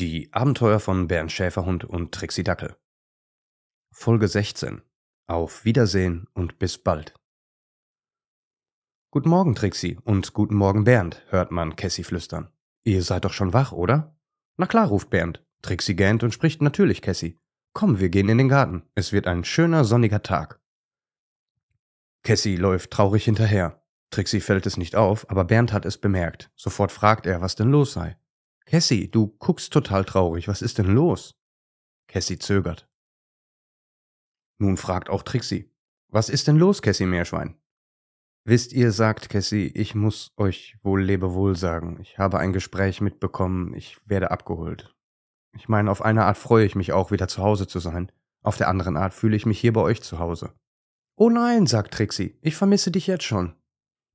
Die Abenteuer von Bernd Schäferhund und Trixie Dackel. Folge 16. Auf Wiedersehen und bis bald. Guten Morgen, Trixie, und guten Morgen, Bernd, hört man Cassie flüstern. Ihr seid doch schon wach, oder? Na klar, ruft Bernd. Trixie gähnt und spricht natürlich Cassie. Komm, wir gehen in den Garten. Es wird ein schöner, sonniger Tag. Cassie läuft traurig hinterher. Trixie fällt es nicht auf, aber Bernd hat es bemerkt. Sofort fragt er, was denn los sei. Cassie, du guckst total traurig, was ist denn los? Cassie zögert. Nun fragt auch Trixie. Was ist denn los, Cassie Meerschwein? Wisst ihr, sagt Cassie, ich muss euch wohl Lebewohl sagen. Ich habe ein Gespräch mitbekommen, ich werde abgeholt. Ich meine, auf eine Art freue ich mich auch, wieder zu Hause zu sein. Auf der anderen Art fühle ich mich hier bei euch zu Hause. Oh nein, sagt Trixie, ich vermisse dich jetzt schon.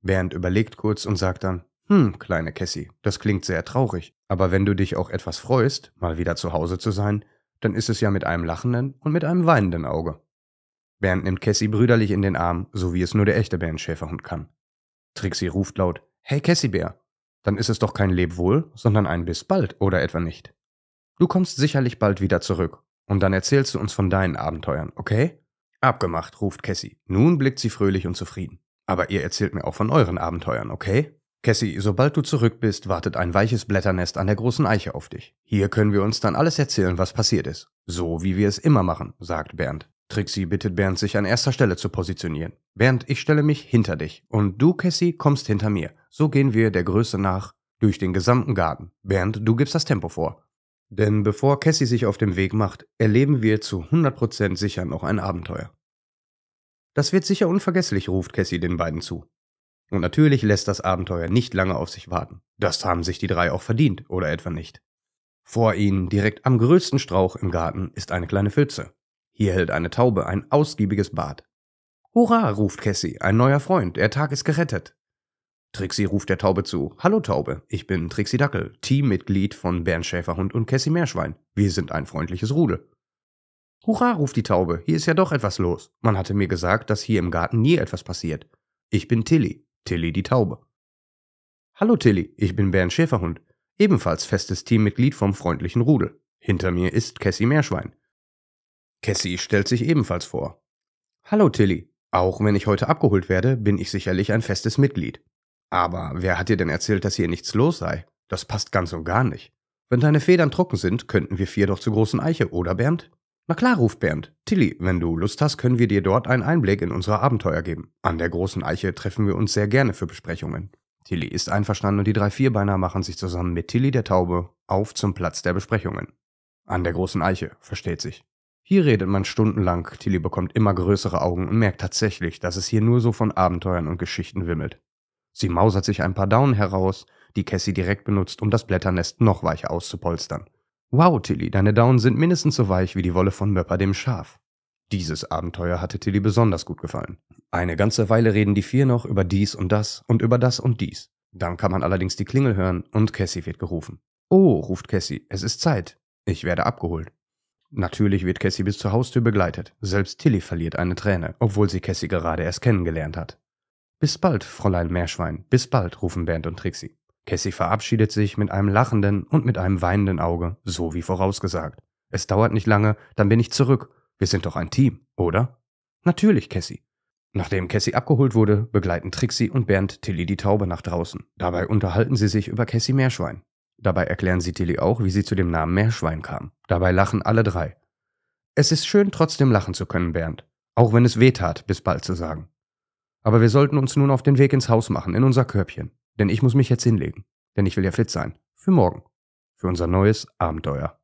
Während überlegt kurz und sagt dann, hm, kleine Cassie, das klingt sehr traurig, aber wenn du dich auch etwas freust, mal wieder zu Hause zu sein, dann ist es ja mit einem lachenden und mit einem weinenden Auge. Bernd nimmt Cassie brüderlich in den Arm, so wie es nur der echte Bärenschäferhund kann. Trixie ruft laut, Hey Cassie-Bär, dann ist es doch kein Lebwohl, sondern ein bis bald, oder etwa nicht? Du kommst sicherlich bald wieder zurück, und dann erzählst du uns von deinen Abenteuern, okay? Abgemacht, ruft Cassie. Nun blickt sie fröhlich und zufrieden. Aber ihr erzählt mir auch von euren Abenteuern, okay? Cassie, sobald du zurück bist, wartet ein weiches Blätternest an der großen Eiche auf dich. Hier können wir uns dann alles erzählen, was passiert ist. So wie wir es immer machen, sagt Bernd. Trixie bittet Bernd, sich an erster Stelle zu positionieren. Bernd, ich stelle mich hinter dich und du, Cassie, kommst hinter mir. So gehen wir der Größe nach durch den gesamten Garten. Bernd, du gibst das Tempo vor. Denn bevor Cassie sich auf den Weg macht, erleben wir zu 100% sicher noch ein Abenteuer. Das wird sicher unvergesslich, ruft Cassie den beiden zu. Und natürlich lässt das Abenteuer nicht lange auf sich warten. Das haben sich die drei auch verdient, oder etwa nicht. Vor ihnen, direkt am größten Strauch im Garten, ist eine kleine Pfütze. Hier hält eine Taube ein ausgiebiges Bad. Hurra, ruft Cassie, ein neuer Freund, der Tag ist gerettet. Trixie ruft der Taube zu. Hallo Taube, ich bin Trixie Dackel, Teammitglied von Bernd Schäferhund und Cassie Meerschwein. Wir sind ein freundliches Rudel. Hurra, ruft die Taube, hier ist ja doch etwas los. Man hatte mir gesagt, dass hier im Garten nie etwas passiert. Ich bin Tilly, Tilly die Taube. Hallo Tilly, ich bin Bernd Schäferhund, ebenfalls festes Teammitglied vom freundlichen Rudel. Hinter mir ist Cassie Meerschwein. Cassie stellt sich ebenfalls vor. Hallo Tilly, auch wenn ich heute abgeholt werde, bin ich sicherlich ein festes Mitglied. Aber wer hat dir denn erzählt, dass hier nichts los sei? Das passt ganz und gar nicht. Wenn deine Federn trocken sind, könnten wir vier doch zur großen Eiche, oder Bernd? Na klar, ruft Bernd. Tilly, wenn du Lust hast, können wir dir dort einen Einblick in unsere Abenteuer geben. An der großen Eiche treffen wir uns sehr gerne für Besprechungen. Tilly ist einverstanden und die drei Vierbeiner machen sich zusammen mit Tilly der Taube auf zum Platz der Besprechungen. An der großen Eiche, versteht sich. Hier redet man stundenlang, Tilly bekommt immer größere Augen und merkt tatsächlich, dass es hier nur so von Abenteuern und Geschichten wimmelt. Sie mausert sich ein paar Daunen heraus, die Cassie direkt benutzt, um das Blätternest noch weicher auszupolstern. Wow, Tilly, deine Daunen sind mindestens so weich wie die Wolle von Möpper dem Schaf. Dieses Abenteuer hatte Tilly besonders gut gefallen. Eine ganze Weile reden die vier noch über dies und das und über das und dies. Dann kann man allerdings die Klingel hören und Cassie wird gerufen. Oh, ruft Cassie, es ist Zeit. Ich werde abgeholt. Natürlich wird Cassie bis zur Haustür begleitet. Selbst Tilly verliert eine Träne, obwohl sie Cassie gerade erst kennengelernt hat. Bis bald, Fräulein Meerschwein, bis bald, rufen Bernd und Trixie. Cassie verabschiedet sich mit einem lachenden und mit einem weinenden Auge, so wie vorausgesagt. Es dauert nicht lange, dann bin ich zurück. Wir sind doch ein Team, oder? Natürlich, Cassie. Nachdem Cassie abgeholt wurde, begleiten Trixie und Bernd Tilly die Taube nach draußen. Dabei unterhalten sie sich über Cassie Meerschwein. Dabei erklären sie Tilly auch, wie sie zu dem Namen Meerschwein kam. Dabei lachen alle drei. Es ist schön, trotzdem lachen zu können, Bernd. Auch wenn es weh tat, bis bald zu sagen. Aber wir sollten uns nun auf den Weg ins Haus machen, in unser Körbchen. Denn ich muss mich jetzt hinlegen. Denn ich will ja fit sein. Für morgen. Für unser neues Abenteuer.